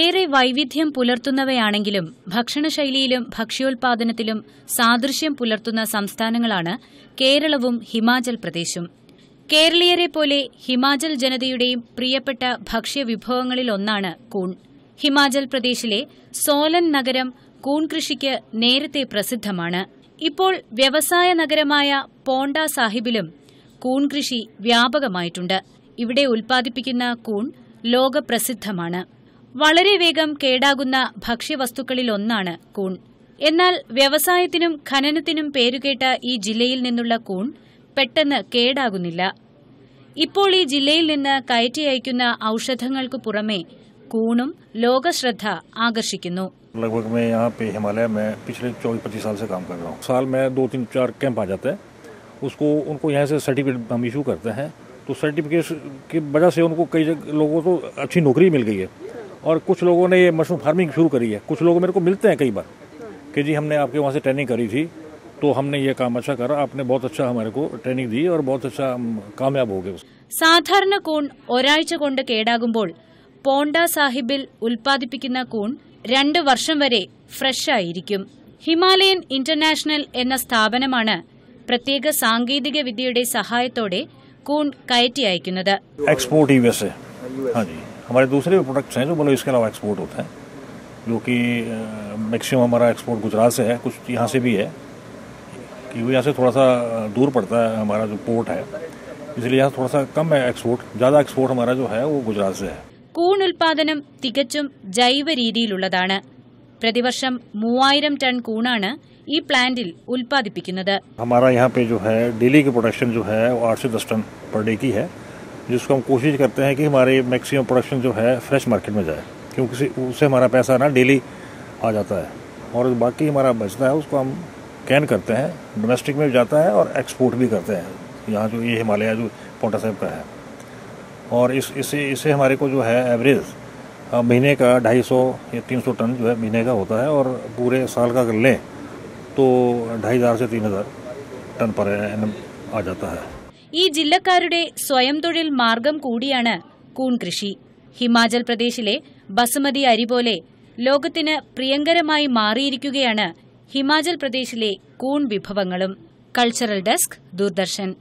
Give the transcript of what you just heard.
ഏറെ വൈവിധ്യം പുലർത്തുന്നവയാണെങ്കിലും ഭക്ഷണശൈലിയിലും ഭക്ഷ്യോൽപാദനത്തിലും സാദൃശ്യം പുലർത്തുന്ന സംസ്ഥാനങ്ങളാണ് കേരളവും ഹിമാചൽ പ്രദേശും കേരളീയരെ പോലെ ഹിമാചൽ ജനതയുടെയും പ്രിയപ്പെട്ട ഭക്ഷ്യവിഭവങ്ങളിലൊന്നാണ് കൂൺ ഹിമാചൽ പ്രദേശിലെ സോലൻ നഗരം കൂൺ കൃഷിക്ക് നേരത്തെ പ്രസിദ്ധമാണ് ഇപ്പോൾ വ്യവസായ നഗരമായ പോണ്ട സാഹിബിലും കൂൺ കൃഷി വ്യാപകമായിട്ടുണ്ട് ഇവിടെ ഉൽപ്പാദിപ്പിക്കുന്ന കൂൺ ലോകപ്രസിദ്ധമാണ് വളരെ വേഗം കേടാകുന്ന ഭക്ഷ്യവസ്തുക്കളിൽ ഒന്നാണ് കൂൺ എന്നാൽ വ്യവസായത്തിനും ഖനനത്തിനും പേരുകേട്ട ഈ ജില്ലയിൽ നിന്നുള്ള കൂൺ പെട്ടെന്ന് കേടാകുന്നില്ല ഇപ്പോൾ ഈ ജില്ലയിൽ നിന്ന് കൈയിയക്കുന്ന ഔഷധങ്ങൾക്ക് പുറമേ കൂണും લોകശ്രദ്ധ ആകർഷിക്കുന്നു લગભગ मैं यहां पे हिमालय में पिछले 24-25 साल से काम कर रहा हूं साल में दो तीन चार कैंप आ जाता है उसको उनको यहां से सर्टिफिकेट हम इशू करते हैं तो सर्टिफिकेट के बजाय से उनको कई जगह लोगों को अच्छी नौकरी मिल गई है और कुछ लोगों ने ये मशरूम फार्मिंग शुरू करी है कुछ लोग मेरे को मिलते हैं कई बार कि जी हमने आपके वहाँ से ट्रेनिंग करी थी तो हमने ये काम अच्छा करा आपने बहुत अच्छा हमारे को ट्रेनिंग दी और बहुत अच्छा कामयाब हो गए साधारण कोण कोडाबल पोंडा साहिब उत्पादिपूण रु वर्ष വരെ ഫ്രഷ് हिमालयन इंटरनेशनल ഇന്റർനാഷണൽ എന്ന സ്ഥാപനമാണ് പ്രത്യേക സാങ്കേതിക വിദ്യയുടെ സഹായത്തോടെ കൂൺ हाँ, हाँ जी हमारे दूसरे भी प्रोडक्ट्स हैं जो बोलो इसके अलावा एक्सपोर्ट होता है जो कि मैक्सिमम हमारा एक्सपोर्ट गुजरात से है कुछ यहाँ से भी है क्योंकि यहाँ से थोड़ा सा दूर पड़ता है हमारा जो पोर्ट है इसलिए यहाँ थोड़ा सा कम है एक्सपोर्ट ज़्यादा एक्सपोर्ट हमारा जो है वो गुजरात से है कूण उत्पादन तिच्चों जैव रीति प्रतिवर्ष മൂവായിരം ടൺ കൂണാണ് ഈ പ്ലാന്റിൽ ഉൽപ്പാദിപ്പിക്കുന്നത് हमारा यहाँ पे जो है डेली की प्रोडक्शन जो है वो आठ से दस टन पर डे की है जिसको हम कोशिश करते हैं कि हमारे मैक्सिमम प्रोडक्शन जो है फ्रेश मार्केट में जाए क्योंकि उससे हमारा पैसा ना डेली आ जाता है और बाकी हमारा बचता है उसको हम कैन करते हैं डोमेस्टिक में भी जाता है और एक्सपोर्ट भी करते हैं यहाँ जो ये हिमालय जो पोटा साहब का है और इस इसे इसे हमारे को जो है एवरेज महीने का ढाई सौ या तीन सौ टन जो है महीने का होता है और पूरे साल का अगर लें तो ढाई हज़ार से तीन हज़ार टन पर आ जाता है ഈ ജില്ലക്കാരുടെ സ്വയം തൊഴിൽ മാർഗം കൂടിയാണ് കൂൺ കൃഷി ഹിമാചൽ പ്രദേശിലെ ബസുമതി അരി പോലെ ലോകത്തിന് പ്രിയങ്കരമായി മാറിയിരിക്കുകയാണ് ഹിമാചൽ പ്രദേശിലെ കൂൺ വിഭവങ്ങളും കൾച്ചറൽ ഡെസ്ക് ദൂരദർശൻ